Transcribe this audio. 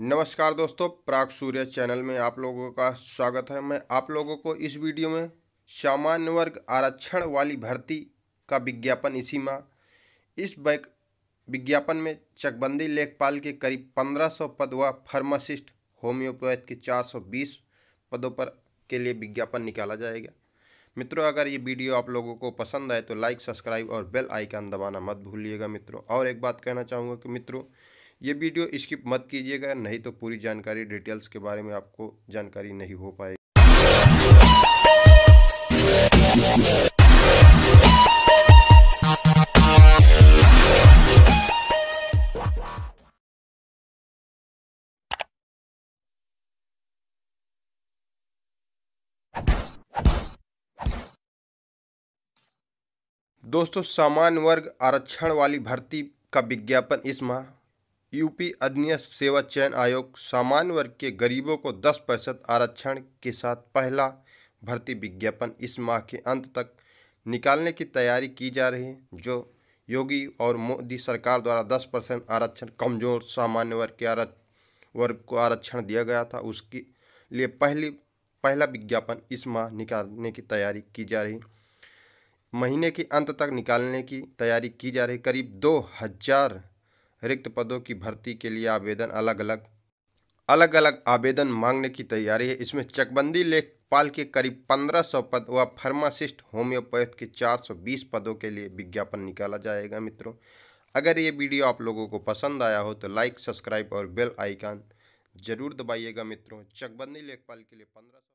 नमस्कार दोस्तों प्राग सूर्य चैनल में आप लोगों का स्वागत है मैं आप लोगों को इस वीडियो में सामान्य वर्ग आरक्षण वाली भर्ती का विज्ञापन इसी माह इस बैक विज्ञापन में चकबंदी लेखपाल के करीब 1500 पद व फार्मासिस्ट होम्योपैथ के 420 पदों पर के लिए विज्ञापन निकाला जाएगा मित्रों अगर ये वीडियो आप लोगों को पसंद आए तो लाइक सब्सक्राइब और बेल आइकन दबाना मत भूलिएगा मित्रों और एक बात कहना चाहूँगा कि मित्रों ये वीडियो स्किप मत कीजिएगा नहीं तो पूरी जानकारी डिटेल्स के बारे में आपको जानकारी नहीं हो पाएगी दोस्तों सामान्य वर्ग आरक्षण वाली भर्ती का विज्ञापन इस माह यूपी अधीन सेवा चयन आयोग सामान्य वर्ग के गरीबों को 10 प्रतिशत आरक्षण के साथ पहला भर्ती विज्ञापन इस माह के अंत तक निकालने की तैयारी की जा रही है जो योगी और मोदी सरकार द्वारा 10 परसेंट आरक्षण कमजोर सामान्य वर्ग के आरक्ष वर्ग को आरक्षण दिया गया था उसके लिए पहली पहला विज्ञापन इस माह निकालने की तैयारी की जा रही महीने के अंत तक निकालने की तैयारी की जा रही करीब दो हज़ार रिक्त पदों की भर्ती के लिए आवेदन अलग अलग अलग अलग आवेदन मांगने की तैयारी है इसमें चकबंदी लेखपाल के करीब 1500 पद व फार्मासिस्ट होम्योपैथ के 420 पदों के लिए विज्ञापन निकाला जाएगा मित्रों अगर ये वीडियो आप लोगों को पसंद आया हो तो लाइक सब्सक्राइब और बेल आइकन जरूर दबाइएगा मित्रों चकबंदी लेखपाल के लिए पंद्रह